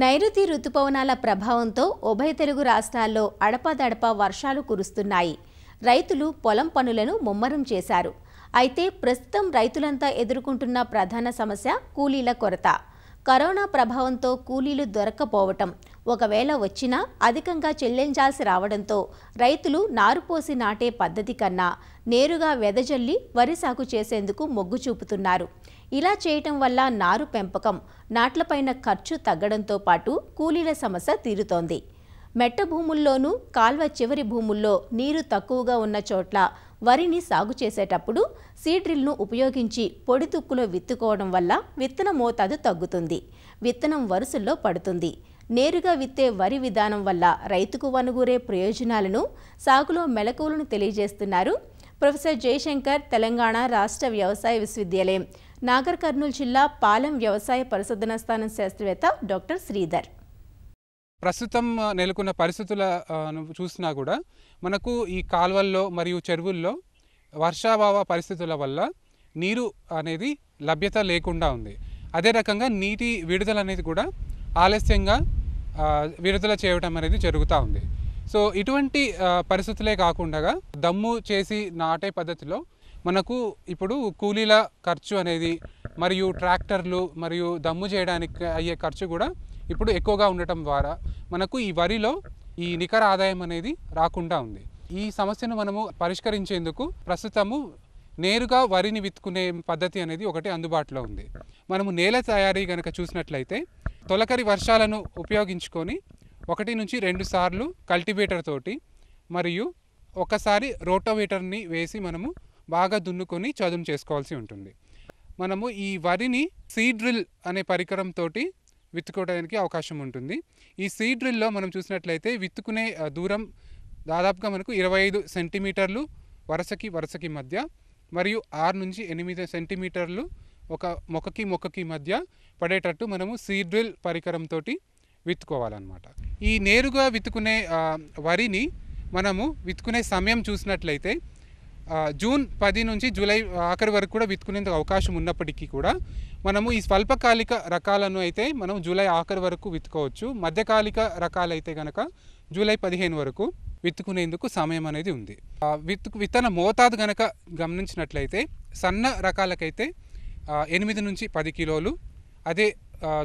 నైరుతి రుతుపవనాల ప్రభావంతో ఉభయ తెలుగు రాష్ట్రాల్లో అడపాదడపా వర్షాలు కురుస్తున్నాయి రైతులు పొలం పనులను ముమ్మరం చేశారు అయితే ప్రస్తుతం రైతులంతా ఎదుర్కొంటున్న ప్రధాన సమస్య కూలీల కొరత కరోనా ప్రభావంతో కూలీలు దొరక్కపోవటం ఒకవేళ వచ్చినా అధికంగా చెల్లించాల్సి రావడంతో రైతులు నారుపోసి నాటే పద్ధతి కన్నా నేరుగా వెదజల్లి వరి సాగు చేసేందుకు మొగ్గు చూపుతున్నారు ఇలా చేయటం వల్ల నారు పెంపకం నాట్లపైన ఖర్చు తగ్గడంతో పాటు కూలీల సమస్య తీరుతోంది మెట్ట భూముల్లోనూ కాల్వ చివరి భూముల్లో నీరు తక్కువగా ఉన్న చోట్ల వరిని సాగు చేసేటప్పుడు సీడ్రిల్ను ఉపయోగించి పొడి తుక్కులో విత్తుకోవడం వల్ల విత్తన మోతాదు తగ్గుతుంది విత్తనం వరుసల్లో పడుతుంది నేరుగా విత్తే వరి విధానం వల్ల రైతుకు వనుగూరే ప్రయోజనాలను సాగులో మెలకువలను తెలియజేస్తున్నారు ప్రొఫెసర్ జయశంకర్ తెలంగాణ రాష్ట్ర వ్యవసాయ విశ్వవిద్యాలయం నాగర్ కర్నూలు జిల్లా పాలెం వ్యవసాయ పరిశోధనా స్థానం శాస్త్రవేత్త డాక్టర్ శ్రీధర్ ప్రస్తుతం నెలకొన్న పరిస్థితుల చూసినా కూడా మనకు ఈ కాల్వల్లో మరియు చెరువుల్లో వర్షాభావ పరిస్థితుల వల్ల నీరు అనేది లభ్యత లేకుండా ఉంది అదే రకంగా నీటి విడుదల అనేది కూడా ఆలస్యంగా విడుదల చేయడం అనేది జరుగుతూ ఉంది సో ఇటువంటి పరిస్థితులే కాకుండా దమ్ము చేసి నాటే పద్ధతిలో మనకు ఇప్పుడు కూలీల ఖర్చు అనేది మరియు ట్రాక్టర్లు మరియు దమ్ము చేయడానికి అయ్యే ఖర్చు కూడా ఇప్పుడు ఎక్కువగా ఉండటం ద్వారా మనకు ఈ వరిలో ఈ నికర ఆదాయం అనేది రాకుండా ఉంది ఈ సమస్యను మనము పరిష్కరించేందుకు ప్రస్తుతము నేరుగా వరిని విత్తుకునే పద్ధతి అనేది ఒకటి అందుబాటులో ఉంది మనము నేల తయారీ కనుక చూసినట్లయితే తొలకరి వర్షాలను ఉపయోగించుకొని ఒకటి నుంచి రెండు సార్లు కల్టివేటర్ తోటి మరియు ఒకసారి రోటోవేటర్ని వేసి మనము బాగా దున్నుకొని చదును చేసుకోవాల్సి ఉంటుంది మనము ఈ వరిని సీడ్రిల్ అనే పరికరంతో విత్తుకోవడానికి అవకాశం ఉంటుంది ఈ సీడ్ డ్రిల్లో మనం చూసినట్లయితే విత్తుకునే దూరం దాదాపుగా మనకు ఇరవై ఐదు సెంటీమీటర్లు వరుసకి వరుసకి మధ్య మరియు ఆరు నుంచి ఎనిమిది సెంటీమీటర్లు ఒక మొక్కకి మొక్కకి మధ్య పడేటట్టు మనము సీడ్ డ్రిల్ పరికరంతో విత్తుకోవాలన్నమాట ఈ నేరుగా విత్తుకునే వరిని మనము విత్తుకునే సమయం చూసినట్లయితే జూన్ పది నుంచి జూలై ఆఖరి వరకు కూడా విత్తుకునేందుకు అవకాశం ఉన్నప్పటికీ కూడా మనము ఈ స్వల్పకాలిక రకాలను అయితే మనం జూలై ఆఖరి వరకు విత్తుకోవచ్చు మధ్యకాలిక రకాలైతే కనుక జూలై పదిహేను వరకు విత్తుకునేందుకు సమయం అనేది ఉంది విత్తు విత్తన మోతాదు గనక గమనించినట్లయితే సన్న రకాలకైతే ఎనిమిది నుంచి పది కిలోలు అదే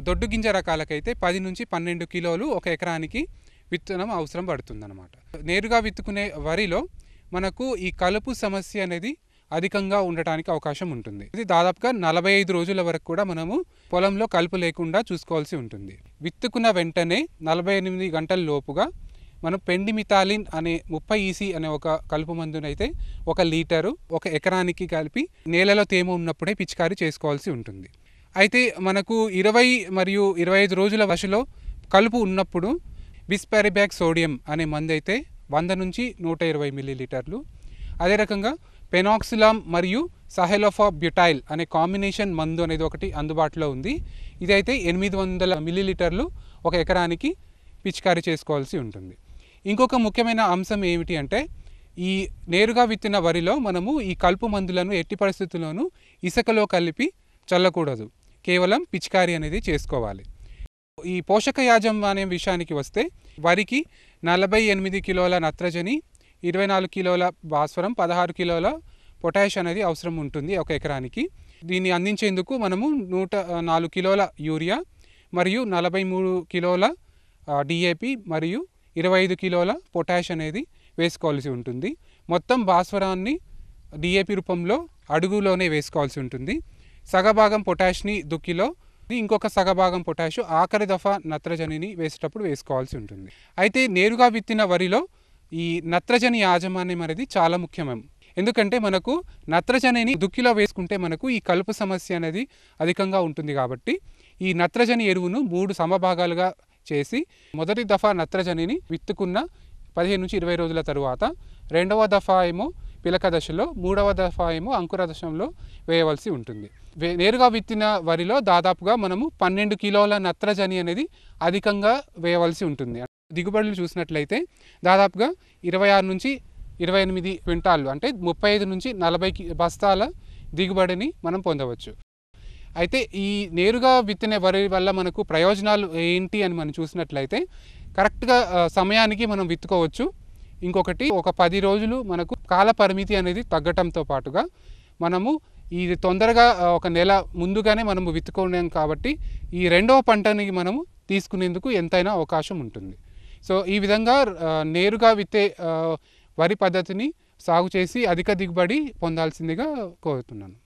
దొడ్డు గింజ రకాలకైతే పది నుంచి పన్నెండు కిలోలు ఒక ఎకరానికి విత్తనం అవసరం పడుతుందన్నమాట నేరుగా విత్తుకునే వరిలో మనకు ఈ కలుపు సమస్య అనేది అధికంగా ఉండటానికి అవకాశం ఉంటుంది ఇది దాదాపుగా నలభై ఐదు రోజుల వరకు కూడా మనము పొలంలో కలుపు లేకుండా చూసుకోవాల్సి ఉంటుంది విత్తుకున్న వెంటనే నలభై ఎనిమిది గంటల లోపుగా మనం పెండిమితాలిన్ అనే ముప్పై ఈసీ అనే ఒక కలుపు మందునైతే ఒక లీటరు ఒక ఎకరానికి కలిపి నేలలో తేమ ఉన్నప్పుడే పిచికారీ చేసుకోవాల్సి ఉంటుంది అయితే మనకు ఇరవై మరియు ఇరవై ఐదు రోజుల వశలో కలుపు ఉన్నప్పుడు బిస్పారిబ్యాక్ సోడియం అనే మందు అయితే వంద నుంచి నూట ఇరవై మిల్లీలీటర్లు అదే రకంగా పెనాక్సిలామ్ మరియు సహెలోఫా బ్యూటైల్ అనే కాంబినేషన్ మందు అనేది ఒకటి అందుబాటులో ఉంది ఇదైతే ఎనిమిది వందల మిల్లీలీటర్లు ఒక ఎకరానికి పిచికారీ చేసుకోవాల్సి ఉంటుంది ఇంకొక ముఖ్యమైన అంశం ఏమిటి అంటే ఈ నేరుగా విత్తిన వరిలో మనము ఈ కలుపు మందులను ఎట్టి పరిస్థితుల్లోనూ ఇసుకలో కలిపి చల్లకూడదు కేవలం పిచికారీ అనేది చేసుకోవాలి ఈ పోషక యాజమాన్యం విషయానికి వస్తే వరికి నలభై ఎనిమిది కిలోల నత్రజని ఇరవై నాలుగు కిలోల భాస్వరం పదహారు కిలోల పొటాష్ అనేది అవసరం ఉంటుంది ఒక ఎకరానికి దీన్ని అందించేందుకు మనము నూట నాలుగు కిలోల యూరియా మరియు నలభై మూడు కిలోల డిఏపి మరియు ఇరవై ఐదు కిలోల పొటాష్ అనేది వేసుకోవాల్సి ఉంటుంది మొత్తం భాస్వరాన్ని డిఏపి రూపంలో అడుగులోనే వేసుకోవాల్సి ఉంటుంది సగభాగం పొటాష్ని దుక్కిలో ఇంకొక సగభాగం పొటాషు ఆఖరి దఫా నత్రజనిని వేసేటప్పుడు వేసుకోవాల్సి ఉంటుంది అయితే నేరుగా విత్తిన వరిలో ఈ నత్రజని యాజమాన్యం అనేది చాలా ముఖ్యమం ఎందుకంటే మనకు నత్రజనిని దుక్కిలో వేసుకుంటే మనకు ఈ కలుపు సమస్య అనేది అధికంగా ఉంటుంది కాబట్టి ఈ నత్రజని ఎరువును మూడు సమభాగాలుగా చేసి మొదటి దఫా నత్రజనిని విత్తుకున్న పదిహేను నుంచి ఇరవై రోజుల తరువాత రెండవ దఫా ఏమో పిలక దశలో మూడవ దఫా ఏమో అంకుర దశలో వేయవలసి ఉంటుంది నేరుగా విత్తిన వరిలో దాదాపుగా మనము పన్నెండు కిలోల నత్రజని అనేది అధికంగా వేయవలసి ఉంటుంది దిగుబడులు చూసినట్లయితే దాదాపుగా ఇరవై ఆరు నుంచి ఇరవై ఎనిమిది క్వింటాళ్ళు అంటే ముప్పై ఐదు నుంచి నలభై బస్తాల దిగుబడిని మనం పొందవచ్చు అయితే ఈ నేరుగా విత్తిన వరి వల్ల మనకు ప్రయోజనాలు ఏంటి అని మనం చూసినట్లయితే కరెక్ట్గా సమయానికి మనం విత్తుకోవచ్చు ఇంకొకటి ఒక పది రోజులు మనకు కాల పరిమితి అనేది తగ్గటంతో పాటుగా మనము ఇది తొందరగా ఒక నెల ముందుగానే మనము విత్తుకున్నాం కాబట్టి ఈ రెండవ పంటని మనము తీసుకునేందుకు ఎంతైనా అవకాశం ఉంటుంది సో ఈ విధంగా నేరుగా విత్తే వరి పద్ధతిని సాగు చేసి అధిక దిగుబడి పొందాల్సిందిగా కోరుతున్నాను